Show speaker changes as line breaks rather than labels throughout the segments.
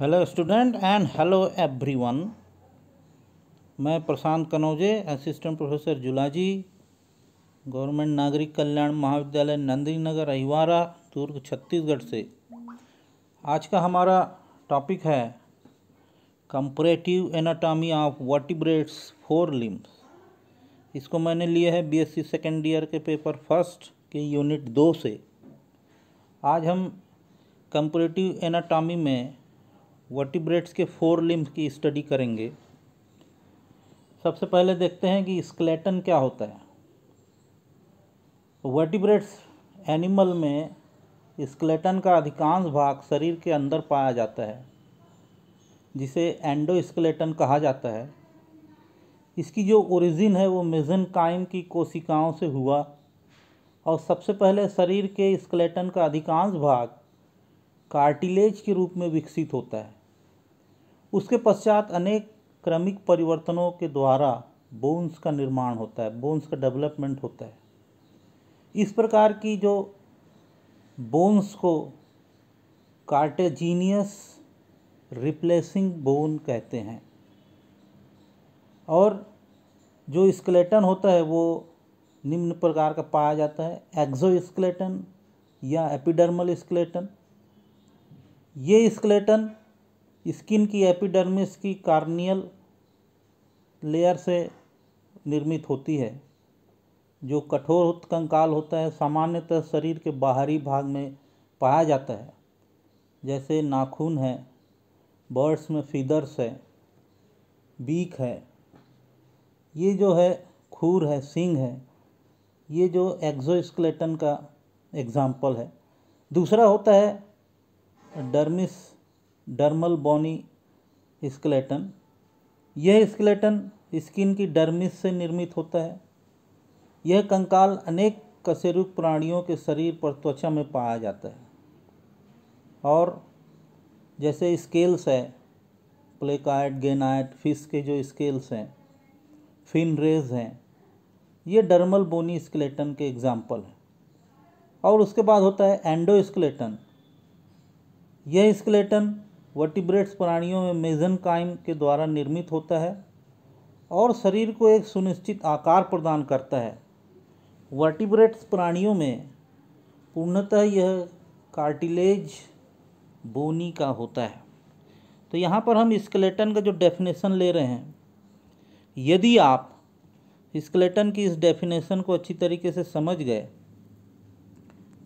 hello student and hello everyone मैं Prashant Kanauje assistant professor zoology government Nagrik Kalyan महाविद्यालय नंदी नगर अहिवारा दुर्ग छत्तीसगढ़ से आज का हमारा टॉपिक है comparative anatomy of vertebrates fore limbs इसको मैंने लिया है बीएससी सेकेंड ईयर के पेपर फर्स्ट के यूनिट दो से आज हम कंपरेटिव एनाटॉमी में वर्टिब्रेट्स के फोर लिम्स की स्टडी करेंगे सबसे पहले देखते हैं कि स्केलेटन क्या होता है वर्टिब्रेट्स एनिमल में स्केलेटन का अधिकांश भाग शरीर के अंदर पाया जाता है जिसे एंडोस्केलेटन कहा जाता है इसकी जो ओरिजिन है वो मेजेनकाइम की कोशिकाओं से हुआ और सबसे पहले शरीर के स्केलेटन का अधिकांश भाग कार्टिलेज के रूप में विकसित होता है उसके पश्चात अनेक क्रमिक परिवर्तनों के द्वारा बोन्स का निर्माण होता है बोन्स का डेवलपमेंट होता है इस प्रकार की जो बोन्स को कार्टेजीनियस रिप्लेसिंग बोन कहते हैं और जो स्केलेटन होता है वो निम्न प्रकार का पाया जाता है एक्जो स्केलेटन या एपिडर्मल स्केलेटन ये स्केलेटन स्किन की एपिडर्मिस की कार्नियल लेयर से निर्मित होती है जो कठोर कंकाल होता है सामान्यतः शरीर के बाहरी भाग में पाया जाता है जैसे नाखून है बर्ड्स में फीदर्स है बीक है ये जो है खूर है सिंग है ये जो एक्जोस्केलेटन का एग्ज़ाम्पल है दूसरा होता है डर्मिस डर्मल बॉनी स्केलेटन यह स्केलेटन स्किन की डर्मिस से निर्मित होता है यह कंकाल अनेक कशेरुक प्राणियों के शरीर पर त्वचा में पाया जाता है और जैसे स्केल्स है प्लेकाइट गेनाइट फिश के जो स्केल्स हैं फिन रेज हैं ये डर्मल बोनी स्केलेटन के एग्जाम्पल हैं और उसके बाद होता है एंडो स्केलेटन यह स्केलेटन वर्टिब्रेट्स प्राणियों में काइम के द्वारा निर्मित होता है और शरीर को एक सुनिश्चित आकार प्रदान करता है वर्टिब्रेट्स प्राणियों में पूर्णतः यह कार्टिलेज बोनी का होता है तो यहाँ पर हम स्केलेटन का जो डेफिनेशन ले रहे हैं यदि आप स्केलेटन की इस डेफिनेशन को अच्छी तरीके से समझ गए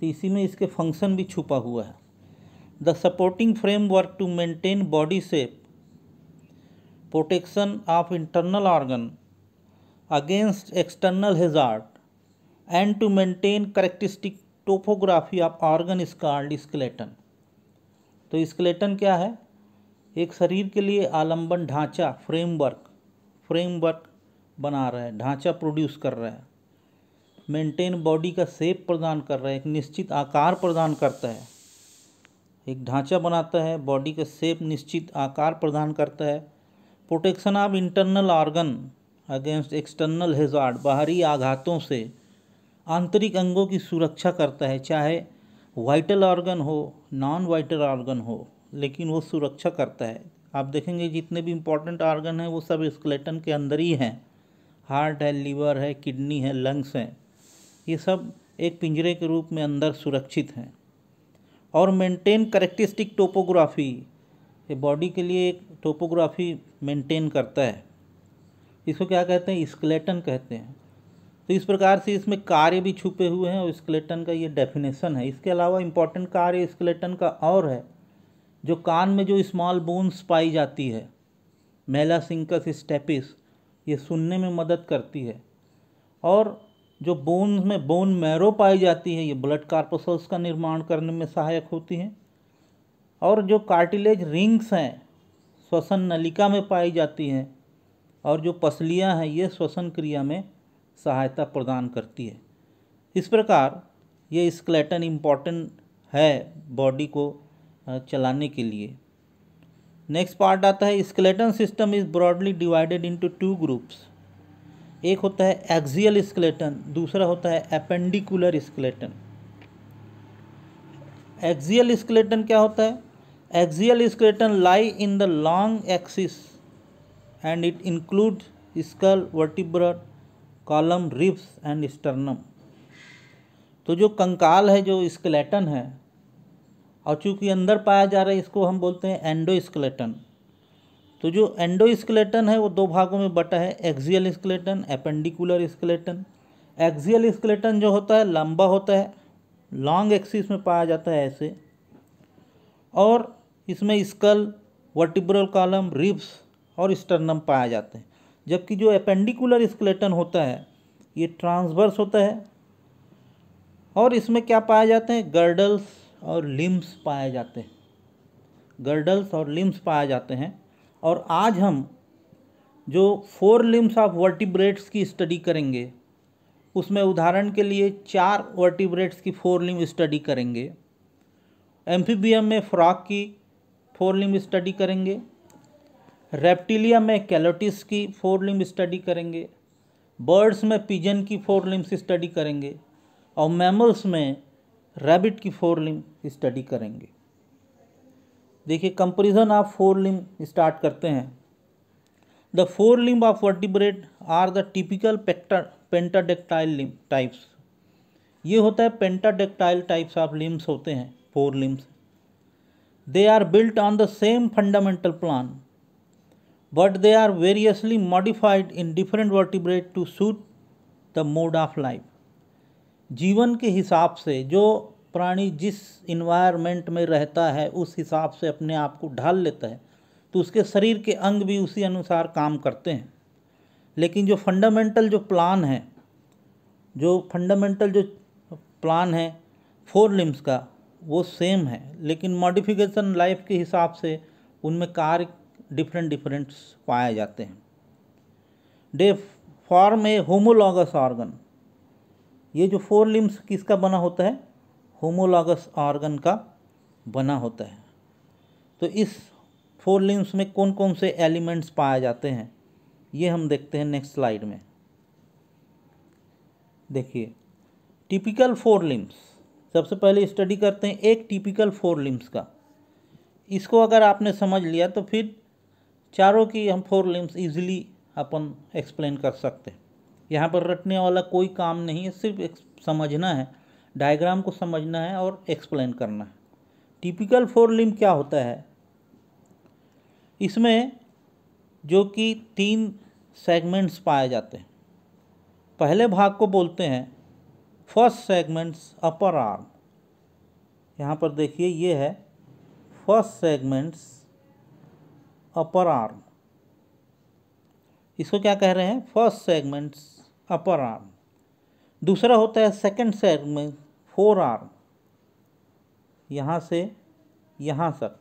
तो इसी में इसके फंक्शन भी छुपा हुआ है the supporting framework to maintain body shape protection of internal organ against external hazard and to maintain characteristic topography of organ is called skeleton तो स्केलेटन क्या है एक शरीर के लिए आलंबन ढांचा फ्रेमवर्क फ्रेमवर्क बना रहा है ढांचा प्रोड्यूस कर रहा है मेंटेन बॉडी का सेप प्रदान कर रहा है एक निश्चित आकार प्रदान करता है एक ढांचा बनाता है बॉडी का सेप निश्चित आकार प्रदान करता है protection of internal organ against external hazard बाहरी आघातों से आंतरिक अंगों की सुरक्षा करता है चाहे वाइटल ऑर्गन हो नॉन वाइटल ऑर्गन हो लेकिन वो सुरक्षा करता है आप देखेंगे जितने भी इम्पोर्टेंट ऑर्गन हैं वो सब स्केलेटन के अंदर ही हैं हार्ट है लीवर है किडनी है लंग्स हैं ये सब एक पिंजरे के रूप में अंदर सुरक्षित हैं और मेंटेन करेक्टिस्टिक टोपोग्राफी ये बॉडी के लिए एक टोपोग्राफी मेंटेन करता है इसको क्या कहते हैं स्केलेटन कहते हैं तो इस प्रकार से इसमें कार्य भी छुपे हुए हैं और स्केलेटन का ये डेफिनेशन है इसके अलावा इम्पॉर्टेंट कार्य स्केलेटन का और है जो कान में जो स्मॉल बोन्स पाई जाती है मेला सिंकस स्टेपिस ये सुनने में मदद करती है और जो बोन में बोन मैरो पाई जाती है ये ब्लड कार्पसल्स का निर्माण करने में सहायक होती हैं और जो कार्टिलेज रिंग्स हैं श्वसन नलिका में पाई जाती हैं और जो पसलियाँ हैं ये श्वसन क्रिया में सहायता प्रदान करती है इस प्रकार ये स्केलेटन इम्पॉर्टेंट है बॉडी को चलाने के लिए नेक्स्ट पार्ट आता है skeleton system is broadly divided into two groups एक होता है एक्जियल स्केलेटन दूसरा होता है एपेंडिकुलर स्केलेटन एक्जियल स्केलेटन क्या होता है axial skeleton lie in the long axis and it include skull vertebra column ribs and sternum तो जो कंकाल है जो स्केलेटन है और चूंकि अंदर पाया जा रहा है इसको हम बोलते हैं एंडो स्केलेटन तो जो एंडो है वो दो भागों में बटा है axial skeleton appendicular skeleton axial skeleton जो होता है लंबा होता है लॉन्ग एक्सिस में पाया जाता है ऐसे और इसमें स्कल वर्टिब्रल कॉलम रिब्स और स्टर्नम पाए जाते हैं जबकि जो एपेंडिकुलर स्केलेटन होता है ये ट्रांसवर्स होता है और इसमें क्या पाए जाते हैं गर्डल्स और लिम्स पाए जाते हैं गर्डल्स और लिम्स पाए जाते हैं और आज हम जो फोर लिम्स ऑफ वर्टिब्रेट्स की स्टडी करेंगे उसमें उदाहरण के लिए चार वर्टिब्रेट्स की फोर लिम स्टडी करेंगे एम्फीबियम में फ्रॉक की फोर लिम स्टडी करेंगे रेप्टिलिया में कैलोटिस की फोर लिम स्टडी करेंगे बर्ड्स में पिजन की फोर लिम्स स्टडी करेंगे और मैमल्स में रैबिट की फोर लिम स्टडी करेंगे देखिए comparison of fore limb start करते हैं the fore limb of vertebrate are the typical pectoral pentadactyl limb types ये होता है पेंटाडेक्टाइल टाइप्स ऑफ लिम्स होते हैं fore limbs they are built on the same fundamental plan but they are variously modified in different vertebrate to suit the mode of life जीवन के हिसाब से जो प्राणी जिस इन्वायरमेंट में रहता है उस हिसाब से अपने आप को ढाल लेता है तो उसके शरीर के अंग भी उसी अनुसार काम करते हैं लेकिन जो फंडामेंटल जो प्लान है जो फंडामेंटल जो प्लान है फोर लिम्स का वो सेम है लेकिन मॉडिफिकेशन लाइफ के हिसाब से उनमें कार्य डिफरेंट डिफरेंट्स पाए जाते हैं they form a homologous organ ये जो फोर लिम्स किसका बना होता है होमोलॉगस ऑर्गन का बना होता है तो इस फोर लिम्स में कौन कौन से एलिमेंट्स पाए जाते हैं ये हम देखते हैं नेक्स्ट स्लाइड में देखिए टिपिकल फोर लिम्स सबसे पहले स्टडी करते हैं एक टिपिकल फोर लिम्स का इसको अगर आपने समझ लिया तो फिर चारों की हम फोर लिम्स इजीली अपन एक्सप्लेन कर सकते हैं यहाँ पर रटने वाला कोई काम नहीं है सिर्फ समझना है डायग्राम को समझना है और एक्सप्लेन करना है टिपिकल फोर लिम्ब क्या होता है इसमें जो कि तीन सेगमेंट्स पाए जाते हैं पहले भाग को बोलते हैं फर्स्ट सेगमेंट्स अपर आर्म यहाँ पर देखिए ये है फर्स्ट सेगमेंट्स अपर आर्म इसको क्या कह रहे हैं फर्स्ट सेगमेंट्स अपर आर्म दूसरा होता है सेकंड सेगमेंट फोर आर्म यहाँ से यहाँ तक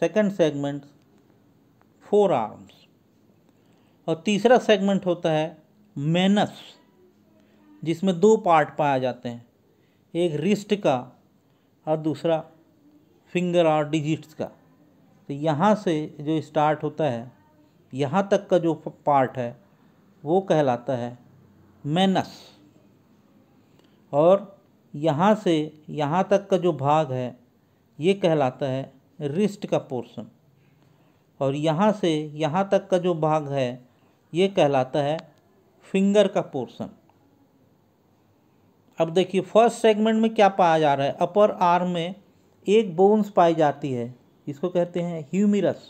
सेकंड सेगमेंट फोर आर्म्स और तीसरा सेगमेंट होता है मेनस जिसमें दो पार्ट पाए जाते हैं एक रिस्ट का और दूसरा फिंगर और डिजिट्स का तो यहाँ से जो स्टार्ट होता है यहाँ तक का जो पार्ट है वो कहलाता है मेनस और यहाँ से यहाँ तक का जो भाग है ये कहलाता है रिस्ट का पोर्शन और यहाँ से यहाँ तक का जो भाग है ये कहलाता है फिंगर का पोर्शन अब देखिए फर्स्ट सेगमेंट में क्या पाया जा रहा है अपर आर्म में एक बोन्स पाई जाती है इसको कहते हैं ह्यूमिरस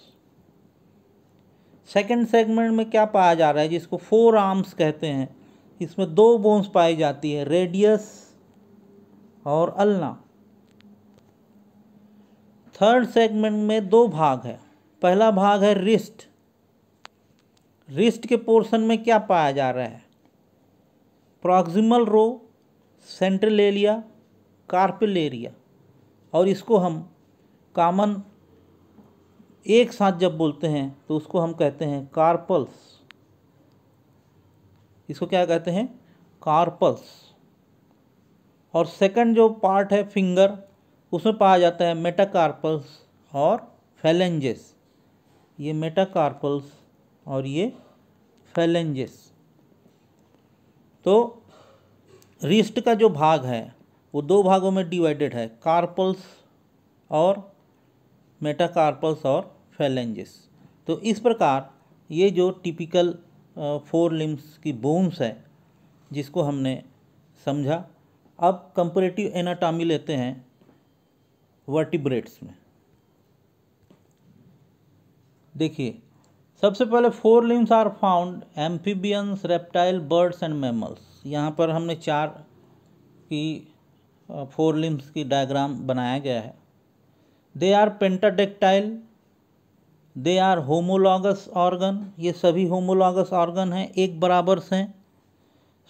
सेकंड सेगमेंट में क्या पाया जा रहा है जिसको फोर आर्म्स कहते हैं इसमें दो बोन्स पाई जाती है रेडियस और अलना थर्ड सेगमेंट में दो भाग है पहला भाग है रिस्ट रिस्ट के पोर्शन में क्या पाया जा रहा है proximal row central area carpal area और इसको हम कॉमन एक साथ जब बोलते हैं तो उसको हम कहते हैं कार्पल्स इसको क्या कहते हैं कार्पल्स और सेकंड जो पार्ट है फिंगर उसमें पाया जाता है मेटाकार्पल्स और फैलेंजेस ये मेटाकार्पल्स और ये फैलेंजेस तो रिस्ट का जो भाग है वो दो भागों में डिवाइडेड है कार्पल्स और मेटाकार्पल्स और फैलेंजेस तो इस प्रकार ये जो टिपिकल फोर लिम्स की बोन्स है जिसको हमने समझा अब कंपरेटिव एनाटॉमी लेते हैं वर्टिब्रेट्स में देखिए सबसे पहले fore limbs are found amphibians reptile birds and mammals यहाँ पर हमने चार की फोर लिम्स की डायग्राम बनाया गया है they are pentadactyl they are homologous organ ये सभी होमोलॉगस ऑर्गन हैं एक बराबर से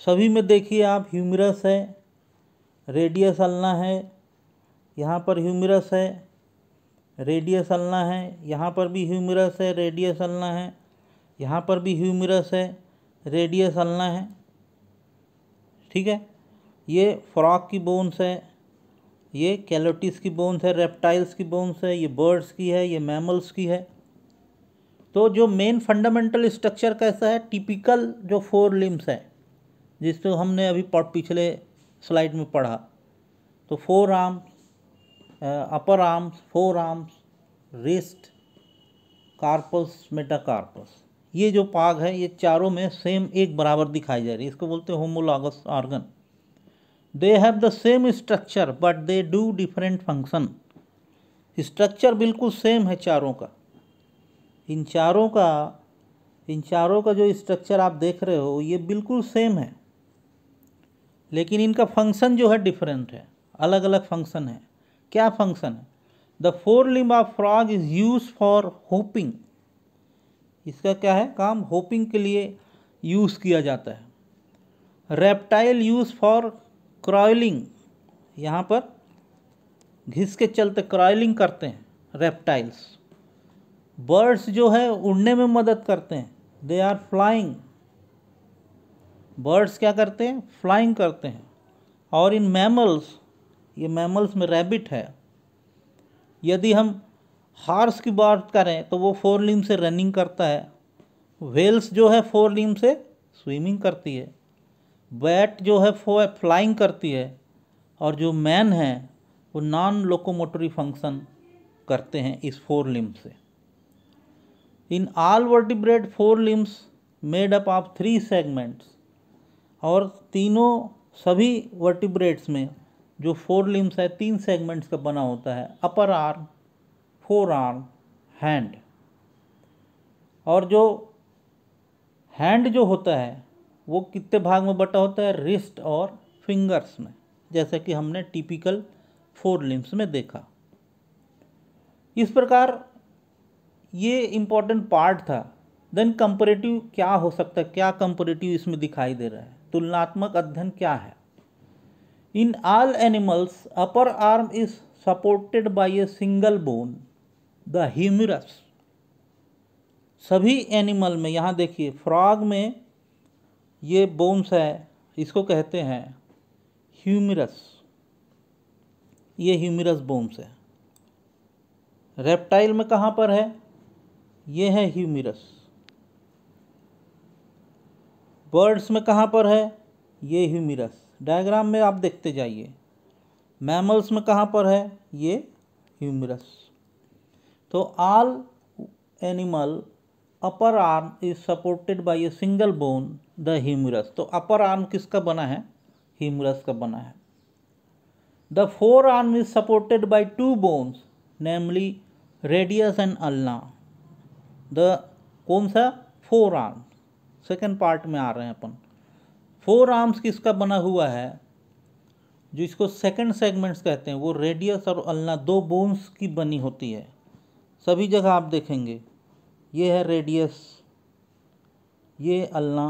सभी में देखिए आप ह्यूमरस है रेडियस अलना है यहाँ पर ह्यूमरस है रेडियस अलना है यहाँ पर भी ह्यूमरस है रेडियस अलना है यहाँ पर भी ह्यूमरस है रेडियस अलना है ठीक है ये फ्रॉक की बोन्स है ये कैलोटिस की बोन्स है रेप्टाइल्स की बोन्स है ये बर्ड्स की है ये मैमल्स की है तो जो मेन फंडामेंटल स्ट्रक्चर कैसा है टिपिकल जो फोर लिम्स है जिसको हमने अभी पिछले स्लाइड में पढ़ा तो fore arms upper arms fore arms wrist carpus metacarpus ये जो पाग है ये चारों में सेम एक बराबर दिखाई जा रही है इसको बोलते हैं homologous organ they have the same structure but they do different function structure बिल्कुल सेम है चारों का इन चारों का इन चारों का जो स्ट्रक्चर आप देख रहे हो ये बिल्कुल सेम है लेकिन इनका फंक्शन जो है डिफरेंट है अलग अलग फंक्शन है क्या फंक्शन है the fore limb of frog is use for hopping इसका क्या है काम होपिंग के लिए यूज़ किया जाता है रेप्टाइल यूज़ फॉर क्रॉयलिंग यहाँ पर घिस के चलते क्रॉयलिंग करते हैं रेप्टाइल्स बर्ड्स जो है उड़ने में मदद करते हैं दे आर फ्लाइंग बर्ड्स क्या करते हैं फ्लाइंग करते हैं और इन मैमल्स ये मैमल्स में रैबिट है यदि हम हार्स की बात करें तो वो फोर लिम से रनिंग करता है व्हेल्स जो है फोर लिम से स्विमिंग करती है बैट जो है फो फ्लाइंग करती है और जो मैन है वो नॉन लोकोमोटरी फंक्शन करते हैं इस फोर लिम से in all vertebrate fore limbs made up of three segments और तीनों सभी वर्टिब्रेट्स में जो फोर लिम्स है तीन सेगमेंट्स का बना होता है upper arm fore arm hand और जो हैंड जो होता है वो कितने भाग में बटा होता है रिस्ट और फिंगर्स में जैसे कि हमने टिपिकल फोर लिम्स में देखा इस प्रकार ये इम्पॉर्टेंट पार्ट था देन कंपेरेटिव क्या हो सकता है क्या कंपेरेटिव इसमें दिखाई दे रहा है तुलनात्मक अध्ययन क्या है in all animals upper arm is supported by a single bone the humerus सभी एनिमल में यहाँ देखिए फ्रॉग में ये बोन्स है इसको कहते हैं ह्यूमरस ये ह्यूमरस बोन्स है रेप्टाइल में कहाँ पर है ये है ह्यूमिरस बर्ड्स में कहाँ पर है ये ह्यूमिरस डायग्राम में आप देखते जाइए मैमल्स में कहाँ पर है ये ह्यूमिरस तो all animal upper arm is supported by a single bone the humerus तो अपर आर्म किसका बना है ह्यूमिरस का बना है the fore arm is supported by two bones namely radius and ulna the कौन सा फोर आर्म्स सेकेंड पार्ट में आ रहे हैं अपन फोर आर्म्स किसका बना हुआ है जो इसको सेकेंड सेगमेंट्स कहते हैं वो रेडियस और अल्ना दो बोन्स की बनी होती है सभी जगह आप देखेंगे ये है रेडियस ये अल्ना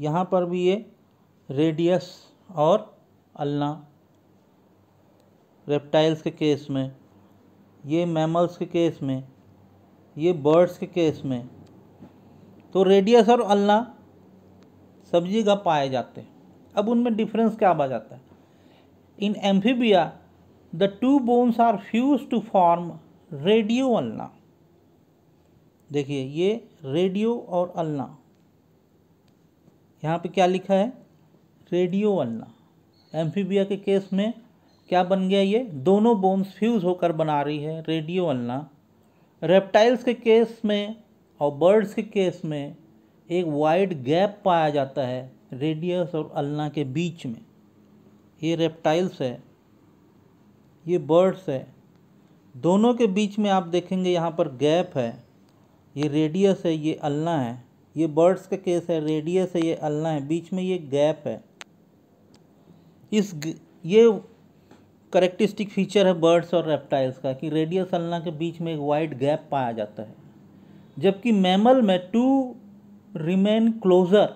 यहाँ पर भी ये रेडियस और अल्ना रेप्टाइल्स के केस में ये मैमल्स के केस में ये बर्ड्स के केस में तो रेडियस और अलना सब्जी का पाए जाते हैं अब उनमें डिफरेंस क्या आ जाता है in amphibia the two bones are fuse to form radio ulna देखिए ये रेडियो और अलना यहाँ पे क्या लिखा है रेडियो अल्ला एम्फीबिया के केस में क्या बन गया ये दोनों बोन्स फ्यूज़ होकर बना रही है रेडियो अल्ला रेप्टाइल्स के केस में और बर्ड्स के केस में एक वाइड गैप पाया जाता है रेडियस और अलना के बीच में ये रेप्टाइल्स है ये बर्ड्स है दोनों के बीच में आप देखेंगे यहाँ पर गैप है ये रेडियस है ये अलना है ये बर्ड्स का केस है रेडियस है ये अलना है बीच में ये गैप है इस ये करेक्टिस्टिक फीचर है बर्ड्स और रेप्टाइल्स का कि रेडियस अल्ना के बीच में एक वाइड गैप पाया जाता है जबकि मैमल में टू रिमेन क्लोजर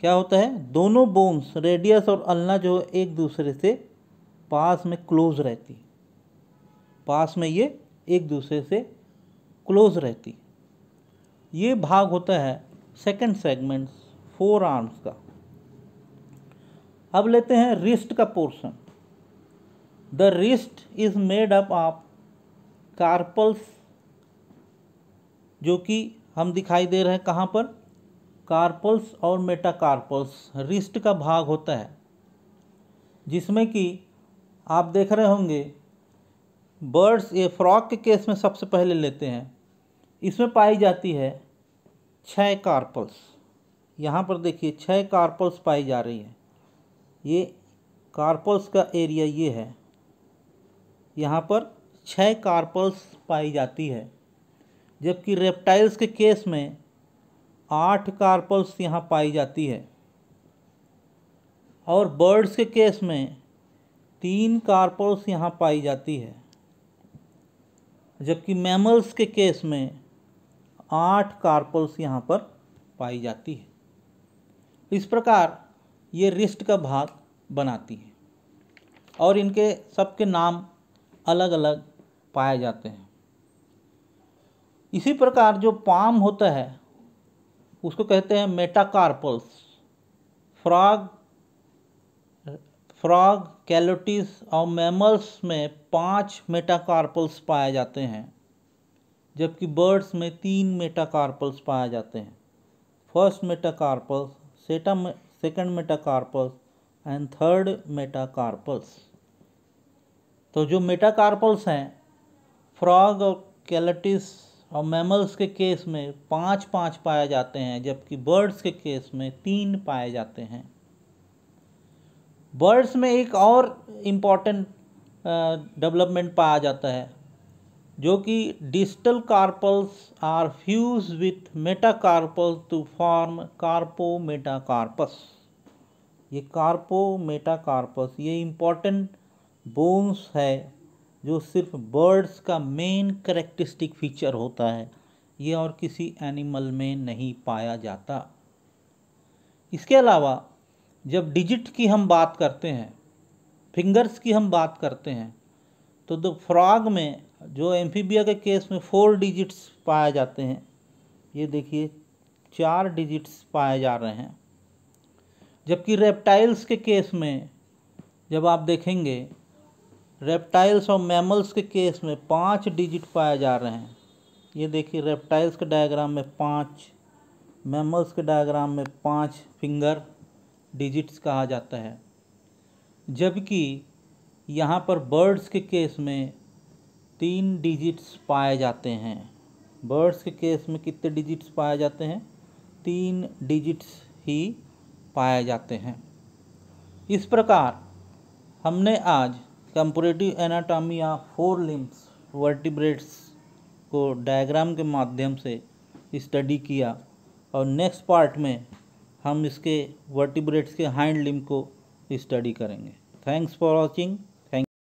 क्या होता है दोनों बोन्स रेडियस और अल्ना जो एक दूसरे से पास में क्लोज रहती पास में ये एक दूसरे से क्लोज रहती ये भाग होता है सेकंड सेगमेंट्स फोर आर्म्स का अब लेते हैं रिस्ट का portion the wrist is made up of carpals जो कि हम दिखाई दे रहे हैं कहाँ पर कार्पल्स और मेटाकार्पल्स रिस्ट का भाग होता है जिसमें कि आप देख रहे होंगे बर्ड्स ये फ्रॉक के केस में सबसे पहले लेते हैं इसमें पाई जाती है छः कार्पल्स यहाँ पर देखिए छः कार्पल्स पाई जा रही है ये कार्पल्स का एरिया ये है यहाँ पर छः कार्पल्स पाई जाती है जबकि रेप्टाइल्स के केस में आठ कार्पल्स यहाँ पाई जाती है और बर्ड्स के केस में तीन कार्पल्स यहाँ पाई जाती है जबकि मैमल्स के केस में आठ कार्पल्स यहाँ पर पाई जाती है इस प्रकार ये रिस्ट का भाग बनाती है और इनके सबके नाम अलग अलग पाए जाते हैं इसी प्रकार जो पाम होता है उसको कहते हैं मेटाकार्पल्स फ्रॉग फ्रॉग कैलोटिस और मैमल्स में पांच मेटाकार्पल्स पाए जाते हैं जबकि बर्ड्स में तीन मेटाकार्पल्स पाए जाते हैं फर्स्ट मेटाकार्पल्स सेटा second metacarpals and third metacarpals तो जो मेटाकार्पल्स हैं फ्रॉग और कैलटिस और मैमल्स के केस में पाँच पाँच पाए जाते हैं जबकि बर्ड्स के केस में तीन पाए जाते हैं बर्ड्स में एक और इम्पॉर्टेंट डेवलपमेंट पाया जाता है जो कि distal carpals are fuse with metacarpals to form carpometacarpus ये कार्पो मेटाकार्पस ये इम्पॉर्टेंट बोन्स है जो सिर्फ बर्ड्स का मेन करेक्टरिस्टिक फीचर होता है ये और किसी एनिमल में नहीं पाया जाता इसके अलावा जब डिजिट की हम बात करते हैं फिंगर्स की हम बात करते हैं तो द फ्रॉग में जो एम्फीबिया के केस में फोर डिजिट्स पाए जाते हैं ये देखिए चार डिजिट्स पाए जा रहे हैं जबकि रेप्टाइल्स के केस में जब आप देखेंगे रेप्टाइल्स और मैमल्स के केस में पाँच डिजिट पाए जा रहे हैं ये देखिए रेप्टाइल्स के डायग्राम में पाँच मैमल्स के डायग्राम में पाँच फिंगर डिजिट्स कहा जाता है जबकि यहाँ पर बर्ड्स के केस में तीन डिजिट्स पाए जाते हैं बर्ड्स के केस में कितने डिजिट्स पाए जाते हैं तीन डिजिट्स ही पाए जाते हैं इस प्रकार हमने आज comparative anatomy of fore limbs vertebrates को डायग्राम के माध्यम से स्टडी किया और नेक्स्ट पार्ट में हम इसके वर्टिब्रेट्स के हाइंड लिम्ब को स्टडी करेंगे थैंक्स फॉर वॉचिंग